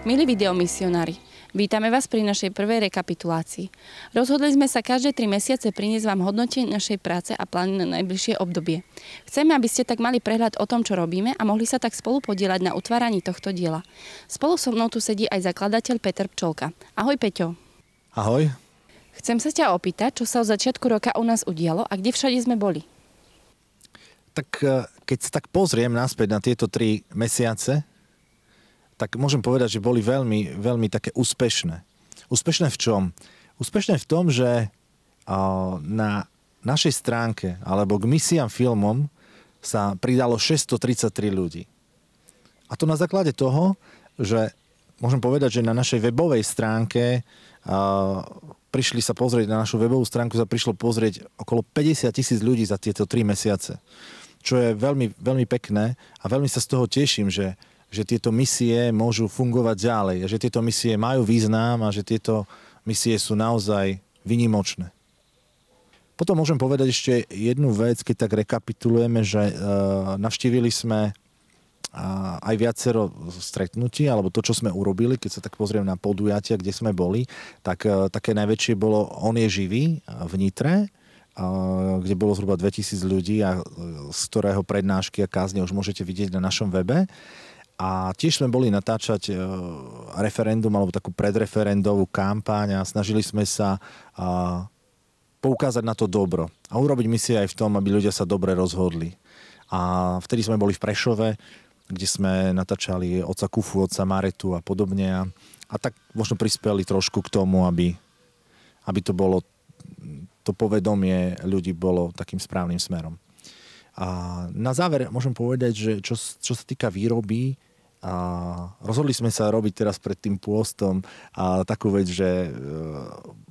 Milí videomisionári, vítame vás pri našej prvej rekapitulácii. Rozhodli sme sa každé 3 mesiace priniesť vám hodnotenie našej práce a plány na najbližšie obdobie. Chceme, aby ste tak mali prehľad o tom, čo robíme a mohli sa tak spolu podielať na utváraní tohto diela. Spolu so mnou tu sedí aj zakladateľ Peter Pčolka. Ahoj Peťo. Ahoj. Chcem sa ťa opýtať, čo sa od začiatku roka u nás udialo a kde všade sme boli. Tak eh, keď sa tak pozriem naspäť na tieto tri mesiace, tak môžem povedať, že boli veľmi, veľmi také úspešné. Úspešné v čom? Úspešné v tom, že na našej stránke alebo k misiám filmom sa pridalo 633 ľudí. A to na základe toho, že môžem povedať, že na našej webovej stránke prišli sa pozrieť, na našu webovú stránku sa prišlo pozrieť okolo 50 tisíc ľudí za tieto 3 mesiace. Čo je veľmi, veľmi pekné a veľmi sa z toho teším, že že tieto misie môžu fungovať ďalej a že tieto misie majú význam a že tieto misie sú naozaj vynimočné. Potom môžem povedať ešte jednu vec, keď tak rekapitulujeme, že e, navštívili sme e, aj viacero stretnutí, alebo to, čo sme urobili, keď sa tak pozriem na podujatia, kde sme boli, tak e, také najväčšie bolo On je živý e, v Nitre, kde bolo zhruba 2000 ľudí a z ktorého prednášky a kázne už môžete vidieť na našom webe. A tiež sme boli natáčať e, referendum alebo takú predreferendovú kampáň a snažili sme sa e, poukázať na to dobro a urobiť misie aj v tom, aby ľudia sa dobre rozhodli. A vtedy sme boli v Prešove, kde sme natáčali oca Kufu, oca Maretu a podobne. A, a tak možno prispeli trošku k tomu, aby, aby to bolo to povedomie ľudí bolo takým správnym smerom. A na záver môžem povedať, že čo, čo sa týka výroby, a rozhodli sme sa robiť teraz pred tým pôstom a takú vec, že e,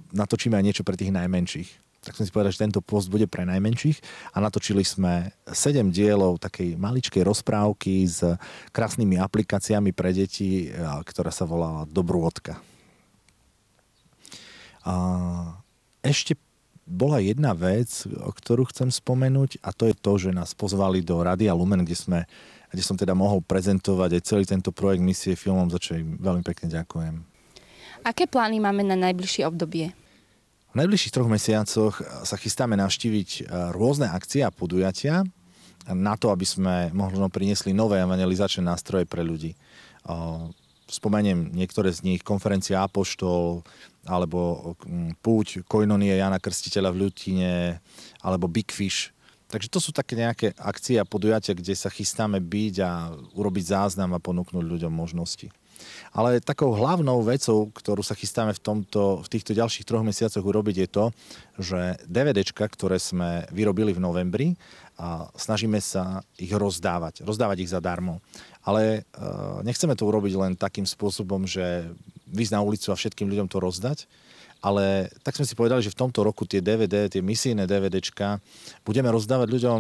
natočíme aj niečo pre tých najmenších. Tak som si povedal, že tento post bude pre najmenších a natočili sme 7 dielov takej maličkej rozprávky s krásnymi aplikáciami pre deti, e, ktorá sa volala Dobrôdka. A ešte bola jedna vec, o ktorú chcem spomenúť a to je to, že nás pozvali do Radia Lumen, kde sme uh, kde som teda mohol prezentovať aj celý tento projekt misie filmom, za čo im veľmi pekne ďakujem. Aké plány máme na najbližšie obdobie? V najbližších troch mesiacoch eh, sa chystáme navštíviť eh, rôzne akcie a podujatia eh, na to, aby sme možno priniesli nové evangelizačné nástroje pre ľudí. Spomeniem niektoré z nich, konferencia Apoštol, alebo mm, púť Koinonie Jana Krstiteľa v Ľutine, alebo Big Fish Takže to sú také nejaké akcie a podujatia, kde sa chystáme byť a urobiť záznam a ponúknuť ľuďom možnosti. Ale takou hlavnou vecou, ktorú sa chystáme v, tomto, v týchto ďalších troch mesiacoch urobiť, je to, že DVD, ktoré sme vyrobili v novembri, a snažíme sa ich rozdávať. Rozdávať ich zadarmo. Ale e, nechceme to urobiť len takým spôsobom, že vyjsť na ulicu a všetkým ľuďom to rozdať, ale tak sme si povedali, že v tomto roku tie DVD, tie misijné DVDčka budeme rozdávať ľuďom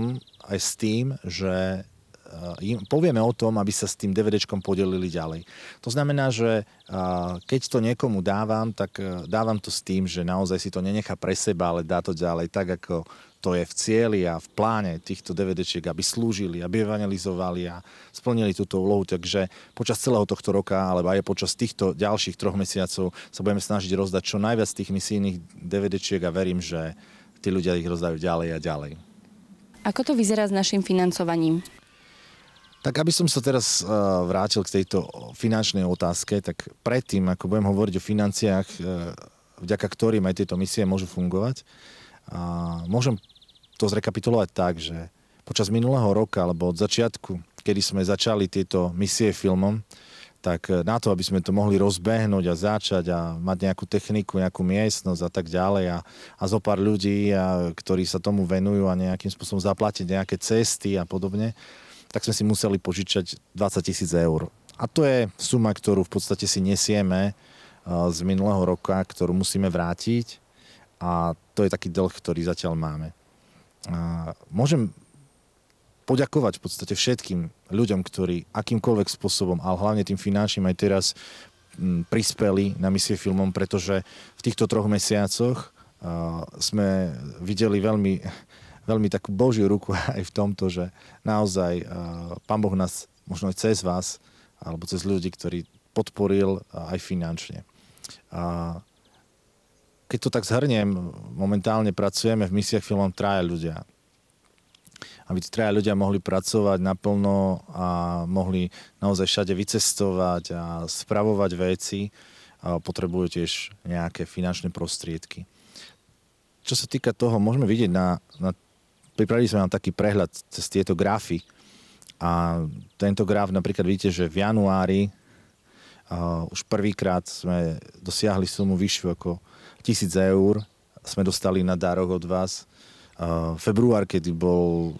aj s tým, že Eh, im povieme o tom, aby sa s tým DVDčkom podelili ďalej. To znamená, že eh, keď to niekomu dávam, tak eh, dávam to s tým, že naozaj si to nenechá pre seba, ale dá to ďalej tak, ako to je v cieli a v pláne týchto DVDčiek, aby slúžili, aby evangelizovali a splnili túto úlohu. Takže počas celého tohto roka, alebo aj počas týchto ďalších troch mesiacov sa budeme snažiť rozdať čo najviac tých misijných DVDčiek a verím, že tí ľudia ich rozdajú ďalej a ďalej. Ako to vyzerá s našim financovaním? Tak aby som sa teraz eh, vrátil k tejto finančnej otázke, tak predtým, ako budem hovoriť o financiách, eh, vďaka ktorým aj tieto misie môžu fungovať, môžem to zrekapitulovať tak, že počas minulého roka, alebo od začiatku, kedy sme začali tieto misie filmom, tak eh, na to, aby sme to mohli rozbehnúť a začať a mať nejakú techniku, nejakú miestnosť a tak ďalej a, a zo pár ľudí, a, ktorí sa tomu venujú a nejakým spôsobom zaplatiť nejaké cesty a podobne, tak sme si museli požičať 20 tisíc eur. A to je suma, ktorú v podstate si nesieme eh, z minulého roka, ktorú musíme vrátiť a to je taký dlh, ktorý zatiaľ máme. A môžem poďakovať v podstate všetkým ľuďom, ktorí akýmkoľvek spôsobom, ale hlavne tým finančným aj teraz m, mm, prispeli na misie filmom, pretože v týchto troch mesiacoch eh, sme videli veľmi veľmi takú Božiu ruku aj v tomto, že naozaj eh, Pán Boh nás možno aj cez vás alebo cez ľudí, ktorí podporil eh, aj finančne. A keď to tak zhrniem, momentálne pracujeme v misiách filmom traja ľudia. Aby tí traja ľudia mohli pracovať naplno a mohli naozaj všade vycestovať a spravovať veci, a potrebujú tiež nejaké finančné prostriedky. Čo sa týka toho, môžeme vidieť na, na Pripravili sme vám taký prehľad cez tieto grafy a tento graf napríklad vidíte, že v januári uh, už prvýkrát sme dosiahli sumu vyššiu ako 1000 eur. Sme dostali na dároch od vás. Uh, február, kedy bol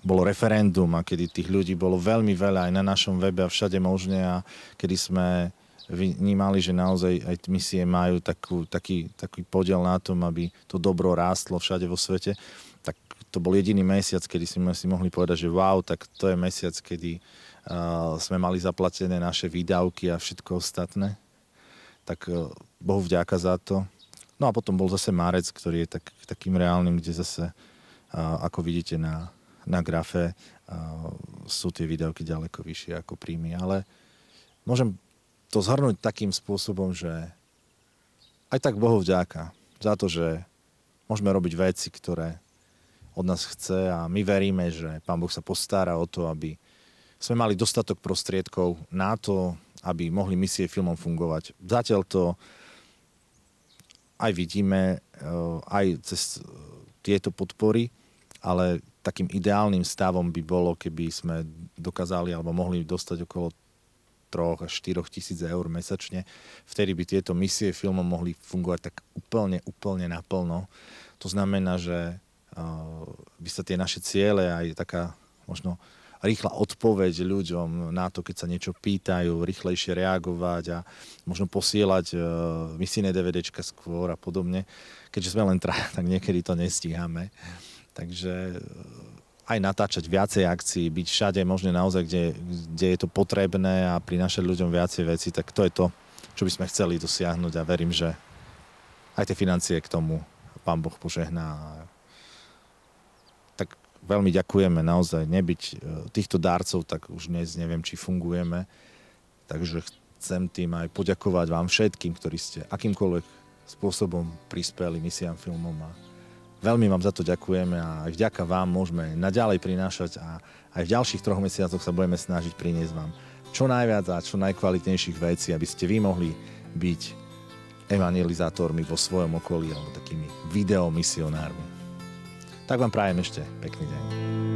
bolo referendum a kedy tých ľudí bolo veľmi veľa aj na našom webe a všade možne a kedy sme vnímali, že naozaj aj misie majú takú, taký, taký podiel na tom, aby to dobro rástlo všade vo svete, tak to bol jediný mesiac, kedy sme si mohli povedať, že wow, tak to je mesiac, kedy uh, sme mali zaplatené naše výdavky a všetko ostatné. Tak uh, Bohu vďaka za to. No a potom bol zase Márec, ktorý je tak, takým reálnym, kde zase, uh, ako vidíte na, na grafe, uh, sú tie výdavky ďaleko vyššie ako príjmy. Ale môžem to zhrnúť takým spôsobom, že aj tak Bohu vďaka za to, že môžeme robiť veci, ktoré od nás chce a my veríme, že Pán Boh sa postará o to, aby sme mali dostatok prostriedkov na to, aby mohli misie filmom fungovať. Zatiaľ to aj vidíme, e, aj cez e, tieto podpory, ale takým ideálnym stavom by bolo, keby sme dokázali alebo mohli dostať okolo 3 až 4 tisíc eur mesačne. Vtedy by tieto misie filmom mohli fungovať tak úplne, úplne naplno. To znamená, že by eh, sa tie naše ciele, aj taká možno rýchla odpoveď ľuďom na to, keď sa niečo pýtajú, rýchlejšie reagovať a možno posielať uh, misijné DVDčka skôr a podobne. Keďže sme len traja, tak niekedy to nestíhame. Takže eh, aj natáčať viacej akcií, byť všade možne naozaj, kde, kde je to potrebné a prinášať ľuďom viacej veci, tak to je to, čo by sme chceli dosiahnuť a verím, že aj tie financie k tomu pán Boh požehná veľmi ďakujeme naozaj. Nebyť e, týchto dárcov, tak už dnes neviem, či fungujeme. Takže chcem tým aj poďakovať vám všetkým, ktorí ste akýmkoľvek spôsobom prispeli misiám filmom a veľmi vám za to ďakujeme a aj vďaka vám môžeme naďalej prinášať a aj v ďalších troch mesiacoch sa budeme snažiť priniesť vám čo najviac a čo najkvalitnejších vecí, aby ste vy mohli byť evangelizátormi vo svojom okolí alebo takými videomisionármi. Tak vám prajem ešte pekný deň.